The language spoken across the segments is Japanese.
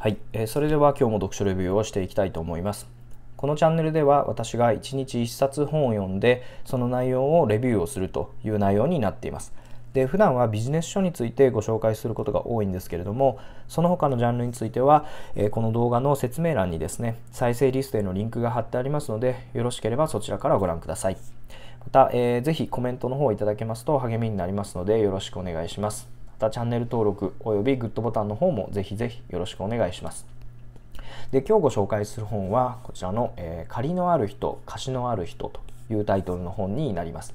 はい、えー、それでは今日も読書レビューをしていきたいと思います。このチャンネルでは私が1日1冊本を読んでその内容をレビューをするという内容になっています。で普段はビジネス書についてご紹介することが多いんですけれどもその他のジャンルについては、えー、この動画の説明欄にですね再生リストへのリンクが貼ってありますのでよろしければそちらからご覧くださいまた、えー、ぜひコメントの方をいただけますと励みになりますのでよろしくお願いしますたチャンネル登録およびグッドボタンの方もぜひぜひよろしくお願いします。で今日ご紹介する本はこちらの、えー、借りのある人貸しのある人というタイトルの本になります。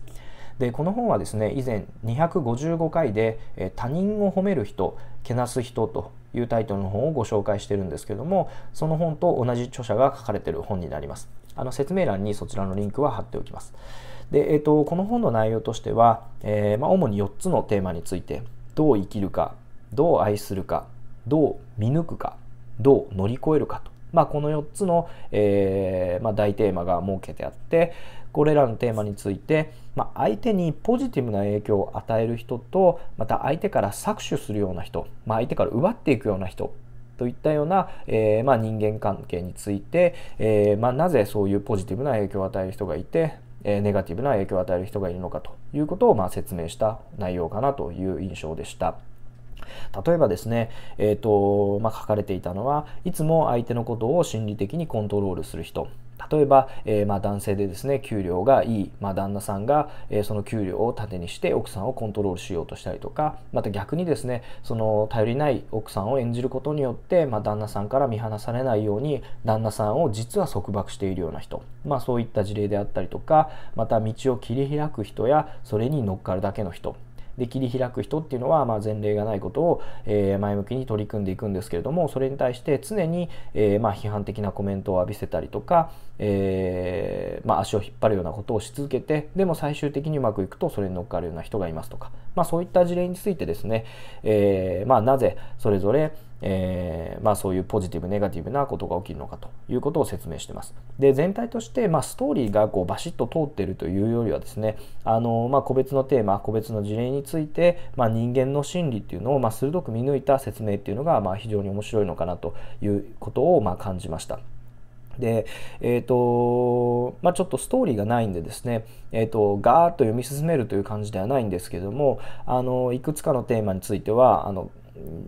でこの本はですね以前255回で、えー、他人を褒める人けなす人というタイトルの本をご紹介してるんですけどもその本と同じ著者が書かれてる本になりますあの説明欄にそちらのリンクは貼っておきますで、えーと、この本の内容としては、えー、まあ、主に4つのテーマについてどう生きるかどう愛するかどう見抜くかどう乗り越えるかと、まあ、この4つの、えー、まあ、大テーマが設けてあってこれらのテーマについて、まあ、相手にポジティブな影響を与える人とまた相手から搾取するような人、ま相手から奪っていくような人といったような、えー、ま人間関係について、えー、まなぜそういうポジティブな影響を与える人がいて、えネガティブな影響を与える人がいるのかということを、まあ、説明した内容かなという印象でした。例えばですね、えーとまあ、書かれていたのはいつも相手のことを心理的にコントロールする人例えば、えー、まあ男性でですね給料がいい、まあ、旦那さんが、えー、その給料を盾にして奥さんをコントロールしようとしたりとかまた逆にですねその頼りない奥さんを演じることによって、まあ、旦那さんから見放されないように旦那さんを実は束縛しているような人、まあ、そういった事例であったりとかまた道を切り開く人やそれに乗っかるだけの人で切り開く人っていうのは、まあ、前例がないことを、えー、前向きに取り組んでいくんですけれどもそれに対して常に、えー、まあ、批判的なコメントを浴びせたりとか、えー、まあ、足を引っ張るようなことをし続けてでも最終的にうまくいくとそれに乗っかるような人がいますとか、まあ、そういった事例についてですね、えまなぜそれぞれえー、まあ、そういうポジティブネガティブなことが起きるのかということを説明してます。で全体として、まあ、ストーリーがこうバシッと通ってるというよりはですねあの、まあ、個別のテーマ個別の事例について、ま人間の心理っていうのを、ま鋭く見抜いた説明っていうのが、ま非常に面白いのかなということを、ま感じました。で、えっ、ー、と、まあ、ちょっとストーリーがないんでですね、えっ、ー、と、ガーッと読み進めるという感じではないんですけども、あの、いくつかのテーマについては、あの、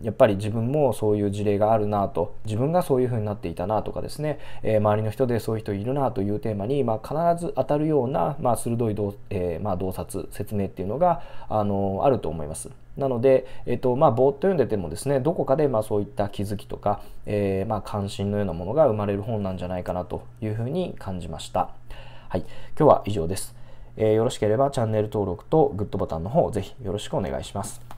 やっぱり自分もそういう事例があるなと自分がそういうふうになっていたなとかですね、えー、周りの人でそういう人いるなというテーマに、まあ、必ず当たるような、まあ、鋭い洞,、えー、まあ、洞察説明っていうのが、あのあると思います。なので、えっとまあ、ぼーっと読んでてもですねどこかでまあそういった気づきとか、えー、まあ関心のようなものが生まれる本なんじゃないかなというふうに感じました。はい、今日は以上です。えー、よろしければチャンネル登録とグッドボタンの方ぜひよろしくお願いします。